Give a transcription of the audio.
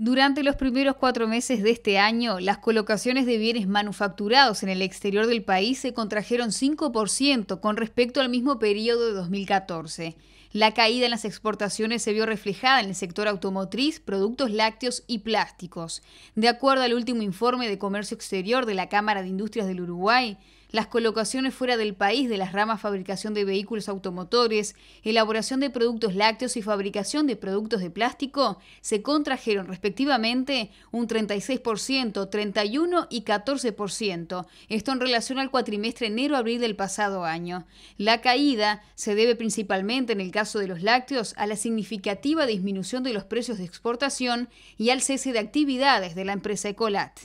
Durante los primeros cuatro meses de este año, las colocaciones de bienes manufacturados en el exterior del país se contrajeron 5% con respecto al mismo periodo de 2014. La caída en las exportaciones se vio reflejada en el sector automotriz, productos lácteos y plásticos. De acuerdo al último informe de comercio exterior de la Cámara de Industrias del Uruguay, las colocaciones fuera del país de las ramas fabricación de vehículos automotores, elaboración de productos lácteos y fabricación de productos de plástico se contrajeron respectivamente un 36%, 31% y 14%, esto en relación al cuatrimestre enero-abril del pasado año. La caída se debe principalmente en el caso de los lácteos a la significativa disminución de los precios de exportación y al cese de actividades de la empresa Ecolat.